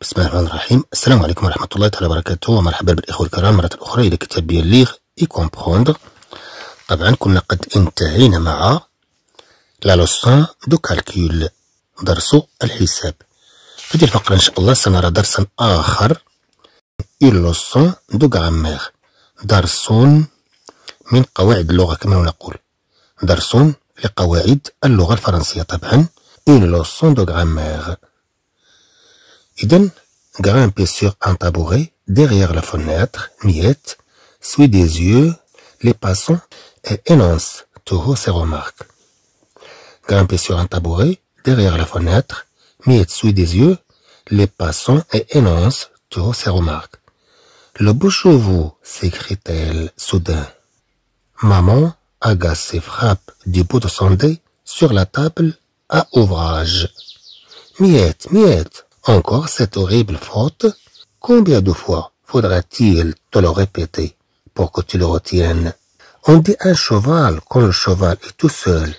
بسم الله الرحمن الرحيم السلام عليكم ورحمة الله تعالى وبركاته ومرحبا بالإخوة الكرام مرة أخرى إلى كتاب بيليغ إي كومبخوندر طبعا كنا قد انتهينا مع لا لوسون دو كالكيول درس الحساب في هذه الفقرة إن شاء الله سنرى درسا آخر إي لوسون دو غرامير درس من قواعد اللغة كما نقول درس لقواعد اللغة الفرنسية طبعا إي لوسون دو غرامير Iden grimpe sur un tabouret derrière la fenêtre, miette, suit des yeux les passants et énonce tout haut ses remarques. Grimpe sur un tabouret derrière la fenêtre, miette suit des yeux les passants et énonce tout haut ses remarques. Le beau vous s'écrie-t-elle soudain. Maman, agacée, frappe du bout de son dé sur la table à ouvrage. Miette, miette, encore cette horrible faute Combien de fois faudra-t-il te le répéter pour que tu le retiennes On dit un cheval quand le cheval est tout seul,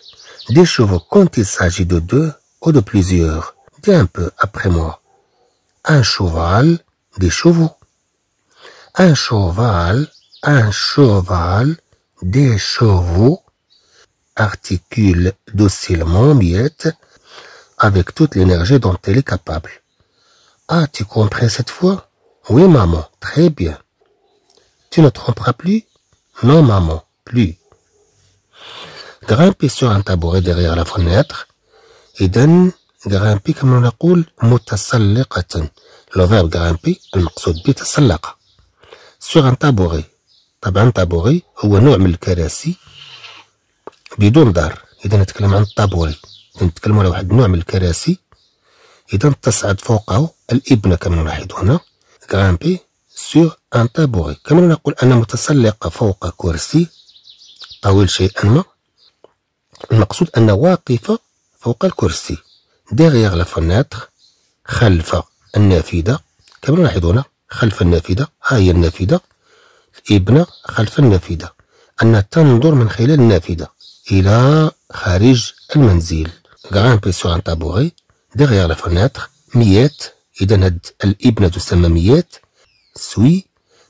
des chevaux quand il s'agit de deux ou de plusieurs. Dis un peu après moi. Un cheval, des chevaux. Un cheval, un cheval, des chevaux, articule docilement Miette avec toute l'énergie dont elle est capable. Ah, tu comprends cette fois Oui, maman, très bien. Tu ne tromperas plus Non, maman, plus. Grimpez sur un tabouret derrière la fenêtre. Et donne إذا comme on l'appelle متسلقة. Le verbe grimpy المقصود به تسلق. Sur un tabouret. طبعا طابوري هو نوع من الكراسي بدون دار إذا نتكلم عن الطابوري نتكلم على واحد نوع من الكراسي إذا تصعد فوقه الإبنة كما نلاحظ هنا غرامبي سور أن تابوري كما نقول انا متسلقة فوق كرسي طويل شيئا ما المقصود أن واقفة فوق الكرسي ديغيغ لا خلف النافذة كما نلاحظ هنا خلف النافذة ها هي النافذة الإبنة خلف النافذة أنها تنظر من خلال النافذة إلى خارج المنزل غرامبي سور أن تابوري derrière la fenêtre, Miette, Idened, l'ibne de Miette suit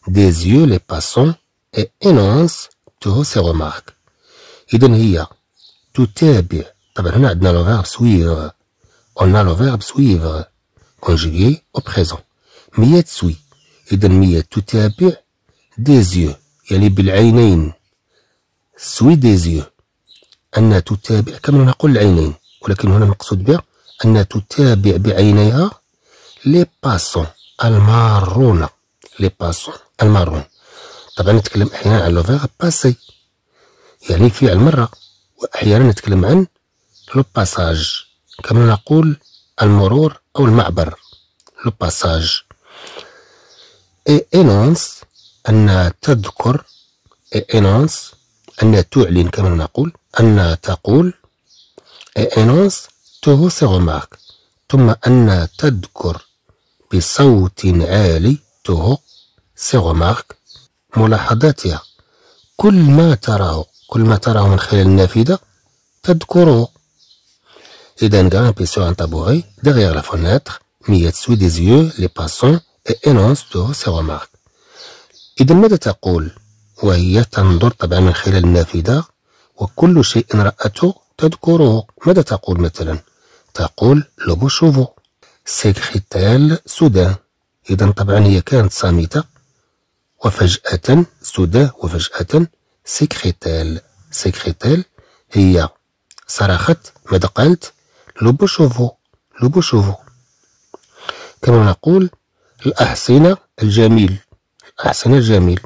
des yeux les passants et énonce toutes ses remarques. Idenhia, tout est bien. Tabernon a le verbe suivre. On a le verbe suivre, conjugué au présent. Miette suit. Iden Miette, tout est bien. Des yeux, yali bil'aynayn, suit des yeux. a tout est bien, comme on a dit l'aynayn. ولكن هنا المقصود به أن تتابع بعينيها لي باسون المارون لي باسون المارون طبعا نتكلم أحيانا على فيغ باسي يعني فعل مرة وأحيانا نتكلم عن لو باساج كما نقول المرور أو المعبر لو باساج إي إنونس أن تذكر إي إنونس أن تعلن كما نقول أن تقول إي إنونس توسع معك ثم أن تذكر بصوت عالي توسع معك ملاحظاتها كل ما تراه كل ما تراه من خلال النافذة تذكره إذا grimpez sur un tabouret derrière la fenêtre ميت sous des yeux les passants et énonce de ses إذا ماذا تقول وهي تنظر طبعا من خلال النافذة وكل شيء رأته تذكره ماذا تقول مثلا تقول لوبوشوفو سيكريتال سودا إذا طبعا هي كانت صامتة وفجأة سودا وفجأة سيكريتال سيكريتال هي صرخت ماذا قالت لوبوشوفو لوبوشوفو كما نقول الأحصنة الجميل الأحصنة الجميل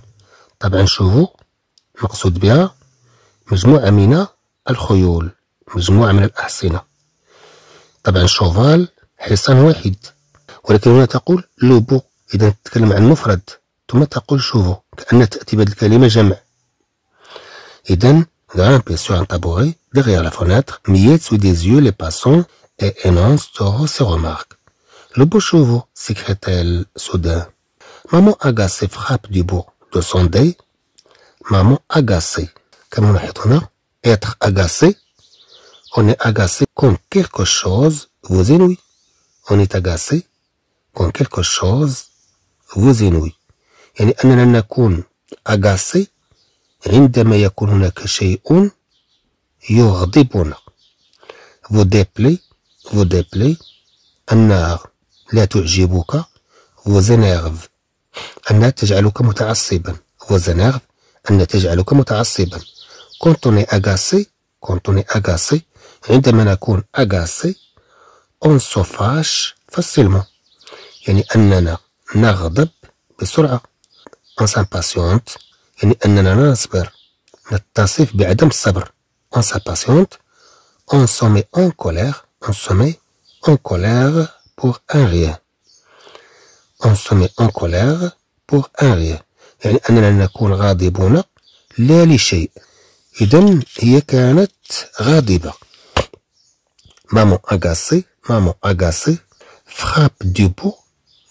طبعا شوفو مقصود بها مجموعة من الخيول مجموعة من الأحصنة طبعا شوفال حصان واحد ولكن هنا تقول لوبو اذا تتكلم عن ثم تقول شوفو جمع sur un tabouret derrière la fenêtre, Millet sous des yeux les passants et énonce sa ses Le beau chevaux, sécria elle soudain. Maman agacée frappe du bout de son dé. Maman agacée. Comme on être agacé, On est agacé quand quelque chose vous ennuie. On est agacé quand quelque chose vous ennuie. يعني أننا نكون أغاسي عندما يكون هناك شيء يغضبنا وديبلي وديبلي أنها لا تعجبك وزناغف أنها تجعلك متعصبا وزناغف أن تجعلك متعصبا كونتوني أغاسي كونتوني أغاسي عندما نكون أغاسي أون سوفاش فاسيلمون يعني أننا نغضب بسرعة أون سامباسيونت يعني أننا نصبر نتصف بعدم الصبر أون سامباسيونت أون سومي أون كولير أون سومي أون كولير بور أن غيان أون سومي أون كولير بور أن غيان يعني أننا نكون غاضبون لا لشيء إذا هي كانت غاضبة Maman agacée, maman agacée, frappe du bout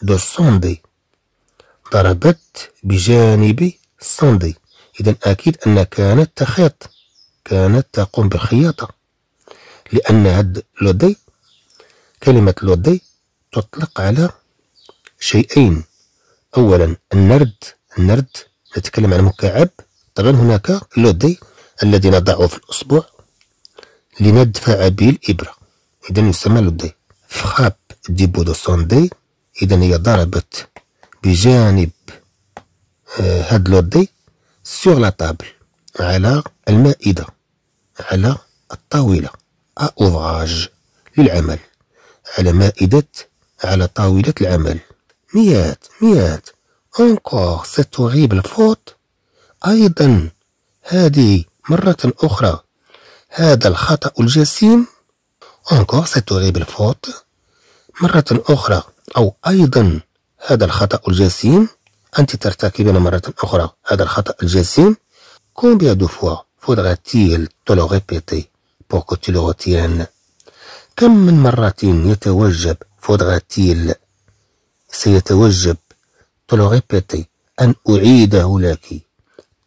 de son dé. ضربت بجانب صندي إذن أكيد أن كانت تخيط كانت تقوم بالخياطة لأن هاد لودي كلمة لودي تطلق على شيئين أولا النرد النرد نتكلم عن مكعب طبعا هناك لودي الذي نضعه في الأسبوع لندفع به الإبرة إذا يسمى دي فخاب ديبو دو سوندي إذا هي ضربت بجانب آه، هاد لودي سور لا طابل على المائدة على الطاولة أوفراج للعمل على مائدة على طاولة العمل مئات مئات أونكوغ سيت هوريبل أيضا هذه مرة أخرى هذا الخطأ الجسيم أنكور ستوري بالفوت مرة أخرى أو أيضا هذا الخطأ الجسيم أنت ترتكبين مرة أخرى هذا الخطأ الجسيم كم دو فوا فودغاتيل تلو ريبيتي بوكو تيلو روتيان كم من مرة يتوجب فودغاتيل سيتوجب تلو ريبيتي أن أعيده لك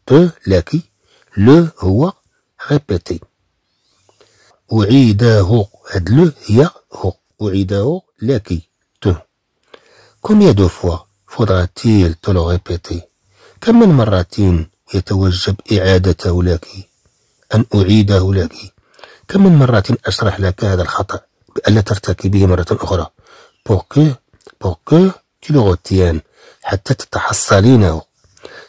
تو لك لو هو ريبيتي أعيده هاد لو هي هو أعيده لك تو كوميا دو فوا فودرا تيل تو لو ريبيتي كم من مرة يتوجب إعادته لك أن أعيده لك كم من مرة أشرح لك هذا الخطأ بألا ترتكبه مرة أخرى بوكو بوكو تلو que حتى تتحصلينه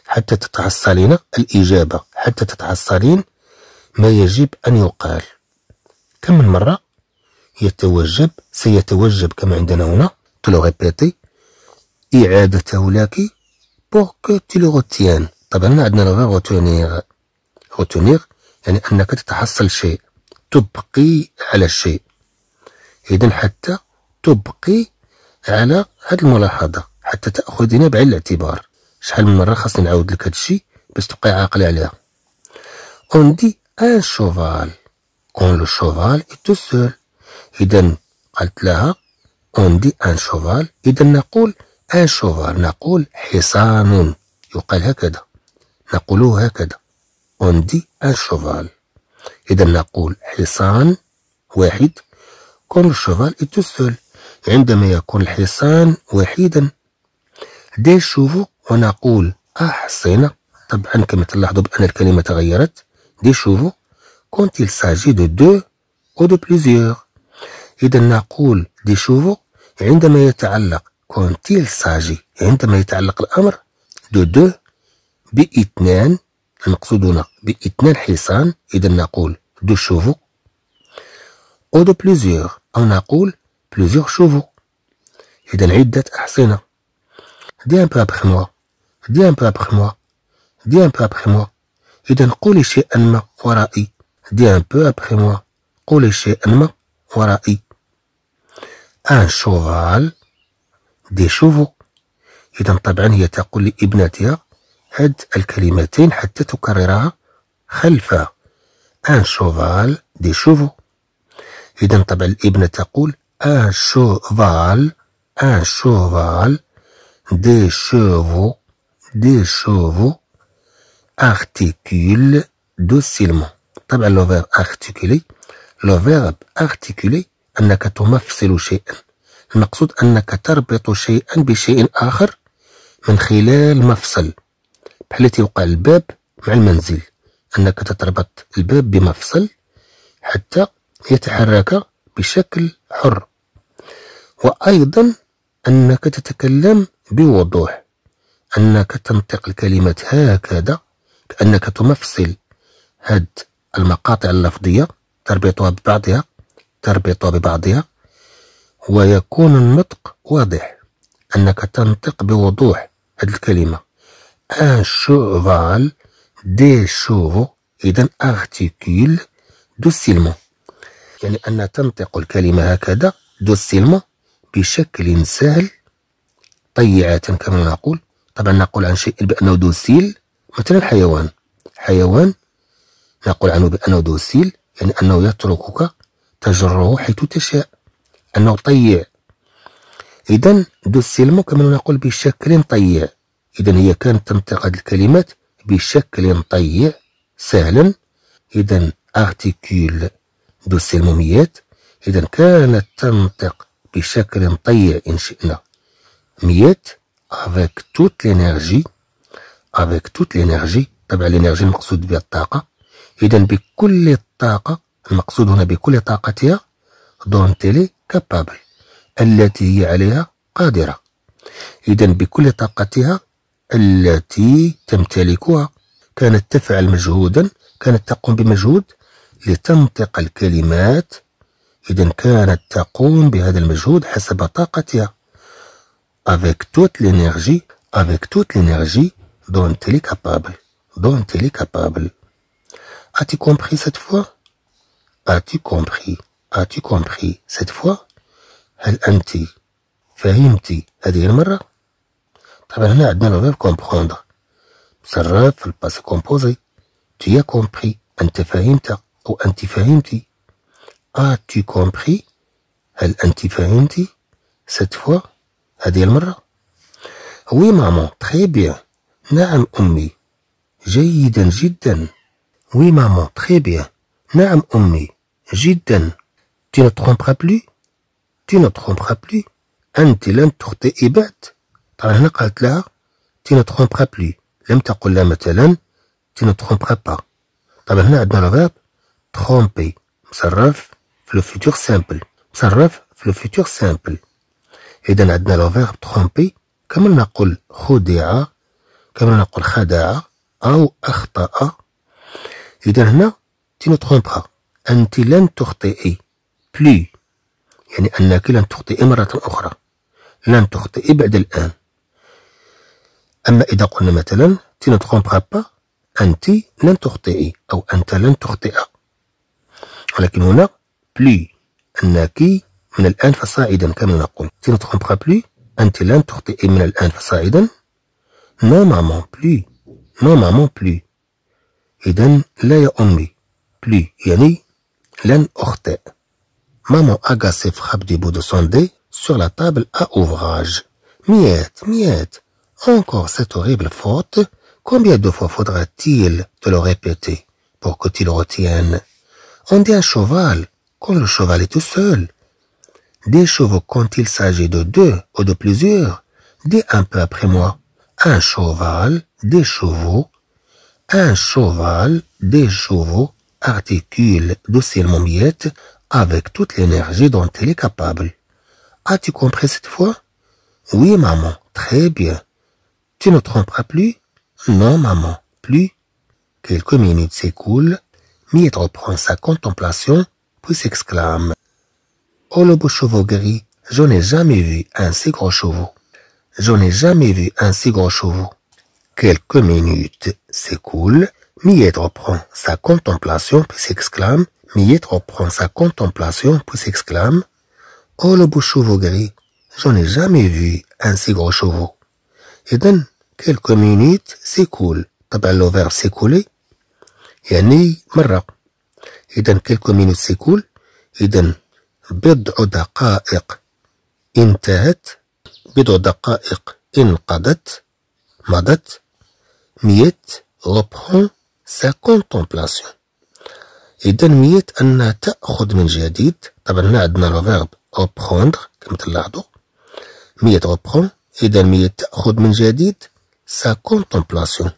حتى تتحصلين الإجابة حتى تتحصلين ما يجب أن يقال كم من مرة يتوجب سيتوجب كما عندنا هنا تلو ريبيتي إعادته لك بور كو تلو روتيان طبعا عندنا لغة روتونيغ روتونيغ يعني أنك تتحصل شيء تبقي على شيء إذا حتى تبقي على هاد الملاحظة حتى تأخذنا بعين الاعتبار شحال من مرة خاصني نعاود لك هذا الشيء باش تبقي عاقل عليها أوندي أن شوفال كون لو شوفال cheval est سول إذا قالت لها أوندي أن شوفال إذا نقول أن شوفال نقول حصان يقال هكذا نقوله هكذا أوندي أن شوفال إذا نقول حصان واحد كون الشوفال سول عندما يكون الحصان وحيدا دي شوفو ونقول أحصينا طبعا كما تلاحظوا بأن الكلمة تغيرت دي شوفو كونت إل ساجي دو دو أو دو plusieurs إذا نقول دي شوفو عندما يتعلق كونتيل ساجي عندما يتعلق الأمر دو دو باثنان المقصود هنا باثنان حصان إذا نقول دو شوفو أو دو بليزيوغ أو نقول بليزيوغ شوفو إذا عدة أحصنة دي أن بابخ موا دي أن بابخ موا دي أن بابخ موا إذا قولي شيئا ما ورائي دي أن بابخ موا قولي شيئا ما ورائي ان شوفال دي شوفو إذا طبعا هي تقول لابنتها هاد الكلمتين حتى تكررها خلفها ان شوفال دي شوفو إذا طبعا الابنة تقول ان شوفال ان شوفال دي شوفو دي شوفو ارتيكول دوسيلمون طبعا لو فيرب ارتيكولي لو فيرب ارتيكولي أنك تمثل شيئا المقصود أنك تربط شيئا بشيء آخر من خلال مفصل بحال تيوقع الباب مع المنزل أنك تتربط الباب بمفصل حتى يتحرك بشكل حر وأيضا أنك تتكلم بوضوح أنك تنطق الكلمات هكذا كأنك تمفصل هاد المقاطع اللفظية تربطها ببعضها تربط ببعضها ويكون النطق واضح أنك تنطق بوضوح هذه الكلمة ان شوفال دي إذن أغتيكيل دو دوسيلمون يعني أن تنطق الكلمة هكذا دوسيلمون بشكل سهل طيعة كما نقول طبعا نقول عن شيء بأنه دوسيل مثلا حيوان حيوان نقول عنه بأنه دوسيل يعني أنه يتركك تجره حيث تشاء أنه طيع إذا دو سيلمو كما نقول بشكل طيع إذا هي كانت تنطق هذه الكلمات بشكل طيع سهلا إذا ارتيكول دو ميات إذا كانت تنطق بشكل طيع إن شئنا ميات افيك توت لينيرجي افيك توت لينيرجي طبعا لينيرجي المقصود بها الطاقة إذا بكل الطاقة المقصود هنا بكل طاقتها تيلي كابابل التي هي عليها قادرة إذا بكل طاقتها التي تمتلكها كانت تفعل مجهودا كانت تقوم بمجهود لتنطق الكلمات إذا كانت تقوم بهذا المجهود حسب طاقتها avec toute l'énergie avec toute l'énergie dont elle est capable dont elle est capable as-tu compris cette fois as-tu compris as-tu compris cette fois هل أنت فهمتي هذه المرة طبعا هنا عندنا الفيرب كومبخوندر مصرف في الباس كومبوزي تي كومبري أنت فهمت أو أنت فهمتي أتي تي كومبري هل أنت فهمتي سيت فوا هذه المرة وي مامون تخي بيان نعم أمي جيدا جدا وي مامون تخي بيان نعم أمي جدا تي نو tromperas plus تي نو tromperas plus أنت لن تخطئي بعد طبعا هنا قالت لها تي نو tromperas plus لم تقل لها مثلا تي نو tromperas با طبعا هنا عندنا الفيرب ترومبي مصرف في لو فيتور سامبل مصرف في لو فيتور سامبل إذا عندنا لو فيرب ترومبي كما نقول خدع كما نقول خدع أو أخطأ إذا هنا تي نو ترومبرا أنت لن تخطئي بلي يعني أنك لن تخطئي مرة أخرى لن تخطئي بعد الآن أما إذا قلنا مثلا تي نو tromperas با أنت لن تخطئي أو أنت لن تخطئ ولكن هنا بلي أنك من الآن فصاعدا كما نقول تي نو tromperas بلي أنت لن تخطئي من الآن فصاعدا نو مامون بلي نو مامون بلي إذا لا يا أمي بلي يعني l'en Orte. Maman agacée frappe du bout de son dé sur la table à ouvrage. Miette, miette, encore cette horrible faute. Combien de fois faudra-t-il te le répéter pour que tu le retiennes On dit un cheval quand le cheval est tout seul. Des chevaux quand il s'agit de deux ou de plusieurs. Dis un peu après moi. Un cheval, des chevaux. Un cheval, des chevaux articule docilement Miette avec toute l'énergie dont elle est capable. As-tu compris cette fois Oui, maman, très bien. Tu ne tromperas plus Non, maman, plus. Quelques minutes s'écoulent. Miette reprend sa contemplation, puis s'exclame. Oh le beau chevaux gris, je n'ai jamais vu un si gros chevaux. Je n'ai jamais vu un si gros chevaux. Quelques minutes s'écoulent Miet reprend sa contemplation puis s'exclame, Miet reprend sa contemplation puis s'exclame, Oh le beau chevaux gris, j'en ai jamais vu un si gros chevaux. Et dans quelques minutes s'écoulent, T'as pas s'écoulé s'écouler et Et quelques minutes s'écoulent et بضع دقائق انتهت بضع دقائق انقضت مضت reprend سا كونتومبلاسيون اذا نيت ان تاخذ من جديد طبعا هنا عندنا لو فيرب اوبروندر كما تلاحظوا ميت اوبرون اذا ميت تاخذ من جديد سا كونتومبلاسيون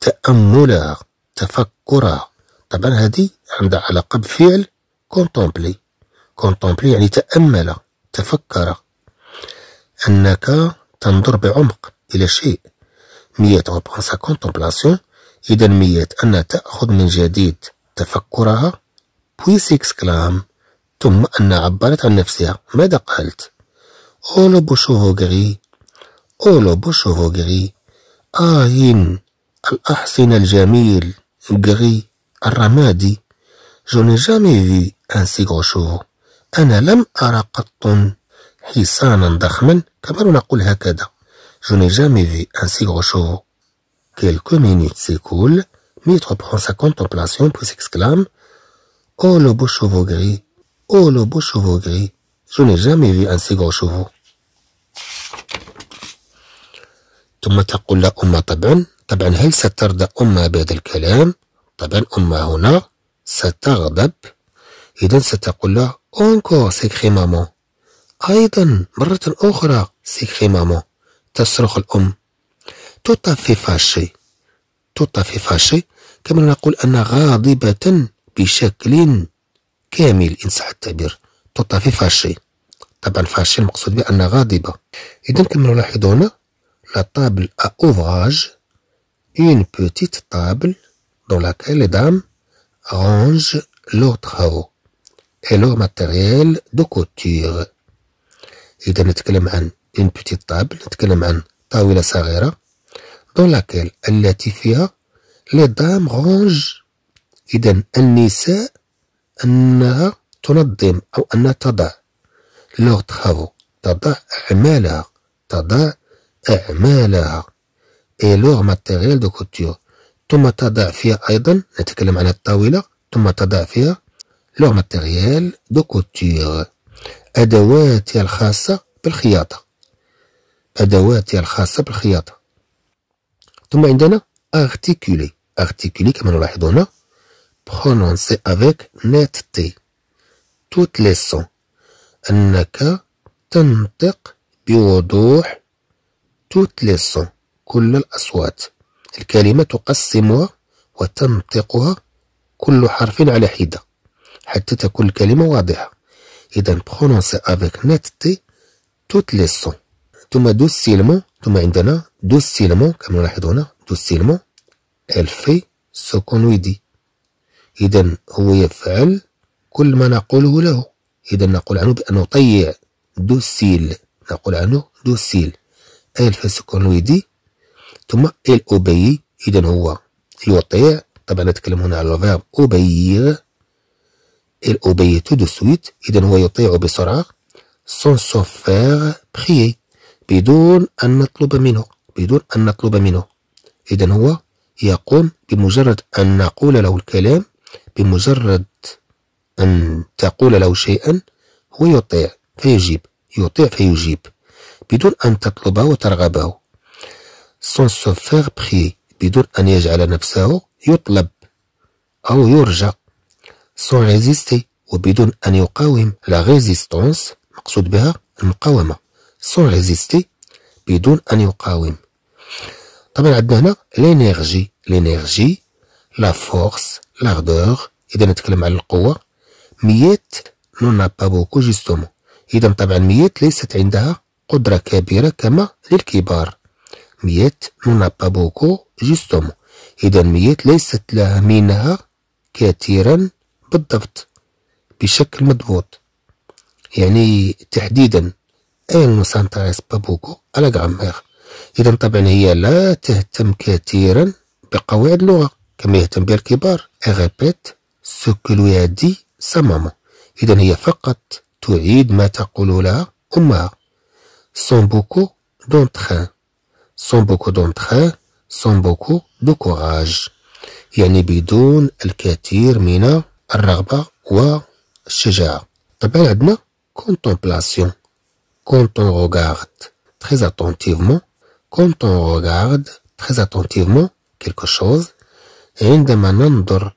تاملها تفكرها طبعا هذه عندها علاقه بفعل كونتومبلي كونتومبلي يعني تامل تفكر انك تنظر بعمق الى شيء ميت ريبخون سا كونتمبلاسيون إذا ميت أن تأخذ من جديد تفكرها بويس إكسكلام ثم أن عبرت عن نفسها ماذا قالت؟ أولو بوشوهو غري أولو بوشوهو غري آين الأحصن الجميل غري الرمادي جو ني جامي في ان سي غوشوهو أنا لم أرى قط حصانا ضخما كما نقول هكذا جو ني جامي في ان سي غوشوهو Quelques minutes s'écoulent, Mitre prend sa contemplation puis s'exclame Oh le beau chevaux gris, oh le beau chevaux gris, je n'ai jamais vu un si gros chevaux. ثم تقول لأمها طبعا طبعا هل سترضى أمها بهذا الكلام؟ طبعا أمها هنا ستغضب إذا ستقول له أونكور سيكخي مامون أيضا مرة أخرى سيكخي مامون تصرخ الأم tout à fait fâché tout à fait fâché كما نقول أن غاضبة بشكل كامل إن صح التعبير tout à fait fâché طبعا فاشي المقصود بأن غاضبة إذا كما نلاحظ هنا la table à ouvrage une petite table dans laquelle les dames rangent leurs travaux et leur matériel de couture. إذا نتكلم عن une petite table نتكلم عن طاولة صغيرة دون لاكيل التي فيها لي دام رونج إذا النساء أنها تنظم أو أنها تضع لوغ ترافو تضع أعمالها تضع أعمالها إي لوغ ماتيريال دو كوتور ثم تضع فيها أيضا نتكلم على الطاولة ثم تضع فيها لوغ ماتيريال دو كوتور أدواتها الخاصة بالخياطة أدواتها الخاصة بالخياطة ثم عندنا أرتيكولي أرتيكولي كما نلاحظ هنا prononcé avec net t توت لي سون انك تنطق بوضوح توت لي سون كل الاصوات الكلمه تقسمها وتنطقها كل حرف على حده حتى تكون الكلمه واضحه اذا prononcé avec net t توت لي سون ثم دو سيلمون ثم عندنا دو سيلمون كما نلاحظ هنا دو سيلمون الفي ويدي إذا هو يفعل كل ما نقوله له إذا نقول عنه بأنه طيع دوسيل نقول عنه دوسيل سكون ويدي ثم إل أوبي إذا هو يطيع طبعا نتكلم هنا على الفيرب أوبيغ إل أوبي تو دو سويت إذا هو يطيع بسرعة سون سوفير بخيي بدون أن نطلب منه بدون أن نطلب منه إذا هو يقوم بمجرد أن نقول له الكلام بمجرد أن تقول له شيئا هو يطيع فيجيب يطيع فيجيب بدون أن تطلبه وترغبه sans se faire prier بدون أن يجعل نفسه يطلب أو يرجى sans résister وبدون أن يقاوم لا ريزيستونس مقصود بها المقاومة سون بدون ان يقاوم طبعا عندنا هنا لينيرجي لينيرجي لا فورس لاردور اذا نتكلم على القوه ميت نون با بوكو جوستومون اذا طبعا ميت ليست عندها قدره كبيره كما للكبار ميت نون با بوكو جوستومون اذا ميت ليست لها منها كثيرا بالضبط بشكل مضبوط يعني تحديدا أين سانتريس بابوكو على غامير إذا طبعا هي لا تهتم كثيرا بقواعد اللغة كما يهتم بها الكبار أغيبيت سكلو يدي سامامو إذا هي فقط تعيد ما تقول لها أمها سون بوكو دونتخان سون بوكو دونتخان سون بوكو دو كوراج يعني بدون الكثير من الرغبة والشجاعة طبعا عندنا كونتمبلاسيون Quand on regarde très attentivement, quand on regarde très attentivement quelque chose, عندما ننظر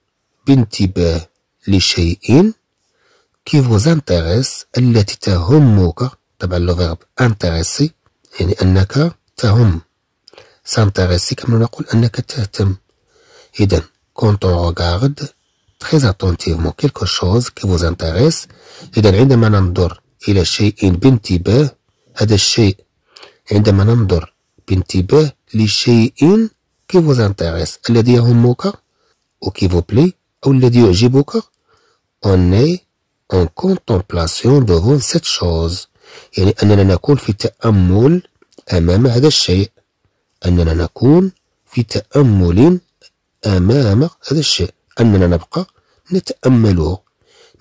بانتباه لشيء qui vous intéresse التي تهمك طبعا لو فيرب انتريسي يعني انك تهم s'intéresser كما نقول انك تهتم اذا quand on regarde très attentivement quelque chose qui vous intéresse اذا عندما ننظر إلى شيء بانتباه هذا الشيء عندما ننظر بانتباه لشيء كي فو الذي يهمك أو كي فو بلي أو الذي يعجبك أون إي أون كونتومبلاسيون دوفون سيت شوز يعني أننا نكون في تأمل أمام هذا الشيء أننا نكون في تأمل أمام هذا الشيء أننا نبقى نتأمله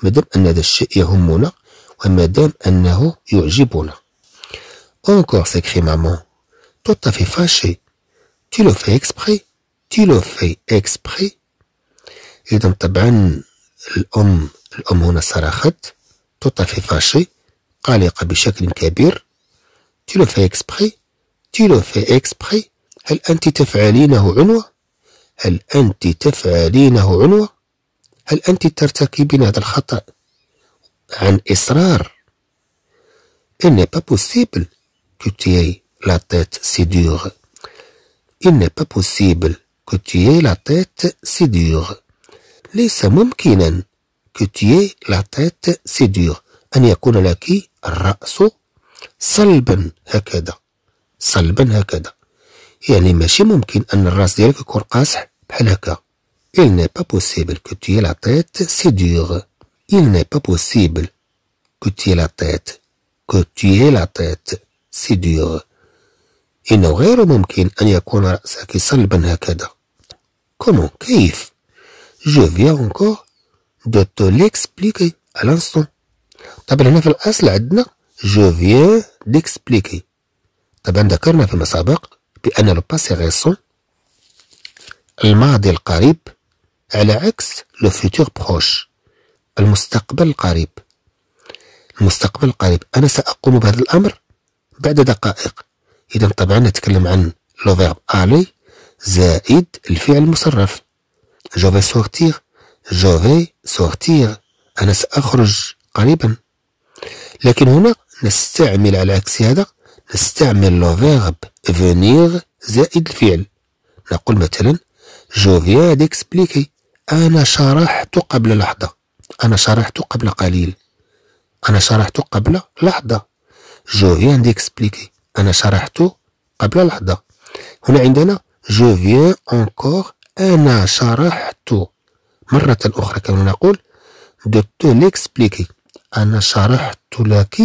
مادام أن هذا الشيء يهمنا وما دام أنه يعجبنا Encore s'écrie maman. Tout à fait fâché. Tu le fais exprès. Tu le fais exprès. إذا طبعا الأم الأم هنا صرخت tout à fait fâché قلقة بشكل كبير Tu le fais exprès. Tu le fais exprès. هل أنت تفعلينه عنوة؟ هل أنت تفعلينه عنوة؟ هل أنت ترتكبين هذا الخطأ عن إصرار إن با بوسيبل كو تيي لا تيت سي دور إن با بوسيبل كو تيي لا تيت سي دور ليس ممكنا كو تيي لا تيت سي دور أن يكون لك الرأس صلبا هكذا صلبا هكذا يعني ماشي ممكن أن الرأس ديالك يكون قاصح بحال هكا إل ني با بوسيبل كو تيي لا تيت سي دور Il n'est pas possible que tu aies la tête. Que tu aies la tête. C'est dur. Il n'aurait pas possible qu'il y ait un homme Comment, Kif Je viens encore de te l'expliquer à l'instant. Tu as Je viens d'expliquer. Tu as d'accord avec ma sabbat Puis, il a Le mardi, le karib, elle le futur proche. المستقبل القريب المستقبل القريب أنا سأقوم بهذا الأمر بعد دقائق إذا طبعا نتكلم عن لو فيرب ألي زائد الفعل المصرف جو في سورتير جو في سورتير أنا سأخرج قريبا لكن هنا نستعمل على عكس هذا نستعمل لو فيرب فينير زائد الفعل نقول مثلا جو فيان ديكسبليكي أنا شرحت قبل لحظة أنا شرحته قبل قليل أنا شرحته قبل لحظة جو فيان ديكسبليكي أنا شرحته قبل لحظة هنا عندنا جو فيان أنكور أنا شرحته مرة أخرى كما نقول دو تو ليكسبليكي أنا شرحت لك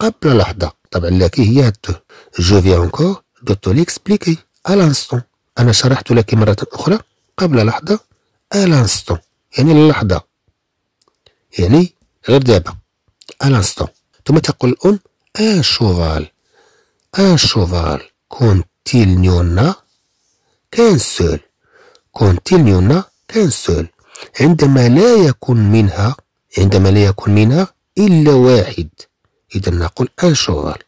قبل لحظة طبعا لك هي تو جو فيان أنكور دو تو ليكسبليكي ألانستون أنا شرحت لك مرة أخرى قبل لحظة ألانستون يعني اللحظة يعني غير دابا الانستون ثم تقول الام ان آه شوفال ان آه شوفال كونتيل نيونا كان سول كونتيل نيونا كان سول عندما لا يكون منها عندما لا يكون منها إلا واحد إذا نقول ان آه شوفال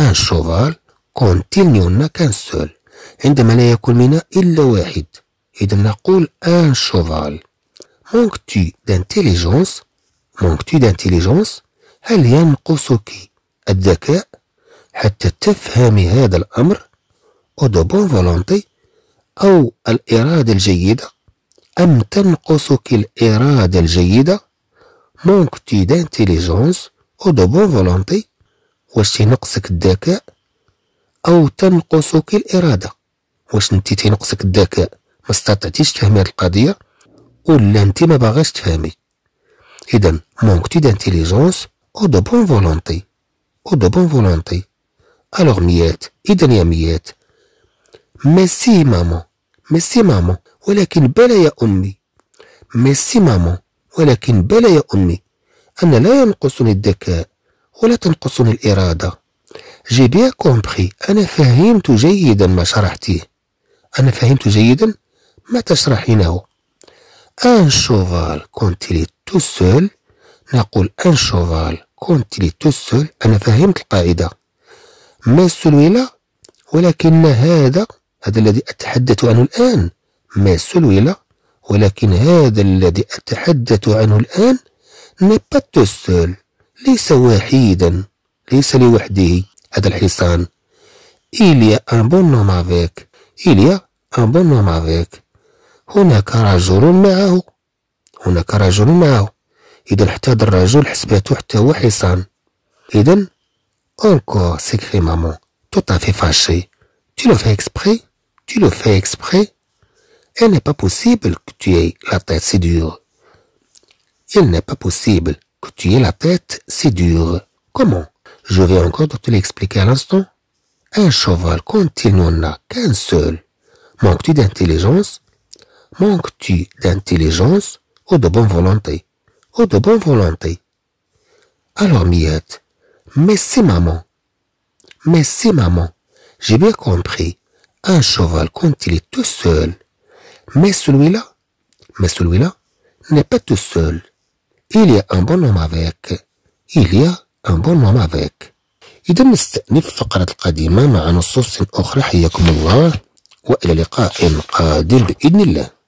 ان شوفال كونتيل نيونا كان سول عندما لا يكون منها إلا واحد إذا نقول ان شوفال مونكتي دانتيليجونس مونكتي دانتيليجونس هل ينقصك الذكاء حتى تفهمي هذا الأمر أو دو بون فولونتي أو الإرادة الجيدة أم تنقصك الإرادة مونكتي دانتيليجونس أو دو بون فولونتي واش تنقصك الذكاء أو تنقصك الإرادة واش أنت تنقصك الذكاء ما استطعتيش تفهمي هذه القضية ولا أنت ما باغاش تفهمي إذا manque دانتيليجونس أو دو بون فولونتي أو دو بون فولونتي ألوغ ميات إذا يا ميات ميسي مامو ميسي مامو ولكن بلا يا أمي ميسي مامو ولكن بلا يا أمي أنا لا ينقصني الذكاء ولا تنقصني الإرادة جي بيان كومبخي أنا فهمت جيدا ما شرحتيه أنا فهمت جيدا ما تشرحينه ان شوفال كونتيلي tout seul نقول ان شوفال كونت لي tout seul انا فهمت القاعده ما سلويلا ولكن هذا هذا الذي اتحدث عنه الان ما سلويلا ولكن هذا الذي اتحدث عنه الان n'est tout seul ليس وحيدا ليس لوحده هذا الحصان il y a un bonhomme avec il y a un avec هناك رجل معه هناك رجل معه إذا حتى الرجل حتى هو حصان encore s'écrie maman, tout à fait fâché. Tu le fais exprès Tu le fais exprès Il n'est pas possible que tu aies la tête si dure. Il n'est pas possible que tu aies la tête si dure. Comment Je vais encore te l'expliquer à l'instant. Un cheval, quand il n'en a qu'un seul, manques-tu d'intelligence Manques-tu d'intelligence de bonne volonté, ou de bonne volonté. Alors Miette, si, maman, Mais si, maman, j'ai bien compris, un cheval quand il est tout seul, mais celui-là, mais celui-là n'est pas tout seul. Il y a un bonhomme avec. Il y a un bonhomme avec. إذا نستأنف الفقرة القديمة مع نصوص أخرى حياكم الله وإلى لقاء قادم بإذن الله